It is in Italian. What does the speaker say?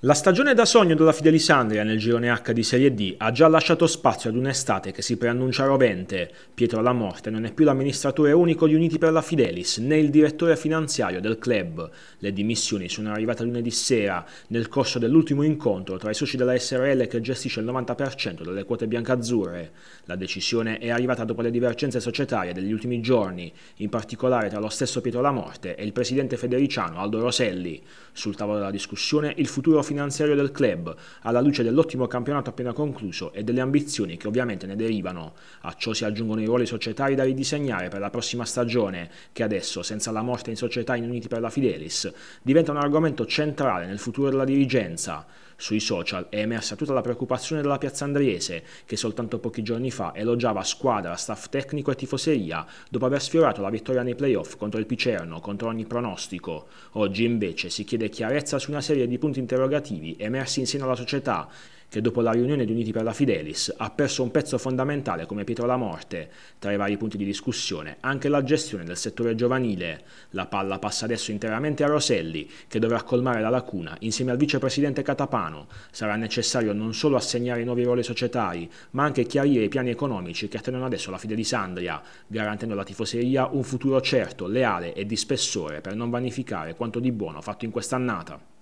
La stagione da sogno della Fidelisandria nel girone H di Serie D ha già lasciato spazio ad un'estate che si preannuncia rovente. Pietro Lamorte non è più l'amministratore unico di Uniti per la Fidelis né il direttore finanziario del club. Le dimissioni sono arrivate lunedì sera nel corso dell'ultimo incontro tra i soci della SRL che gestisce il 90% delle quote biancazzurre. La decisione è arrivata dopo le divergenze societarie degli ultimi giorni, in particolare tra lo stesso Pietro Lamorte e il presidente federiciano Aldo Roselli. Sul tavolo della discussione il futuro finanziario del club, alla luce dell'ottimo campionato appena concluso e delle ambizioni che ovviamente ne derivano. A ciò si aggiungono i ruoli societari da ridisegnare per la prossima stagione, che adesso, senza la morte in società in Uniti per la Fidelis, diventa un argomento centrale nel futuro della dirigenza. Sui social è emersa tutta la preoccupazione della piazza andriese, che soltanto pochi giorni fa elogiava squadra, staff tecnico e tifoseria dopo aver sfiorato la vittoria nei playoff contro il Picerno, contro ogni pronostico. Oggi invece si chiede chiarezza su una serie di punti interrogativi emersi in seno alla società, che dopo la riunione di Uniti per la Fidelis ha perso un pezzo fondamentale come Pietro la Morte. Tra i vari punti di discussione anche la gestione del settore giovanile. La palla passa adesso interamente a Roselli, che dovrà colmare la lacuna insieme al vicepresidente Catapan umano. Sarà necessario non solo assegnare nuovi ruoli societari, ma anche chiarire i piani economici che attendono adesso la di Sandria, garantendo alla tifoseria un futuro certo, leale e di spessore per non vanificare quanto di buono fatto in quest'annata.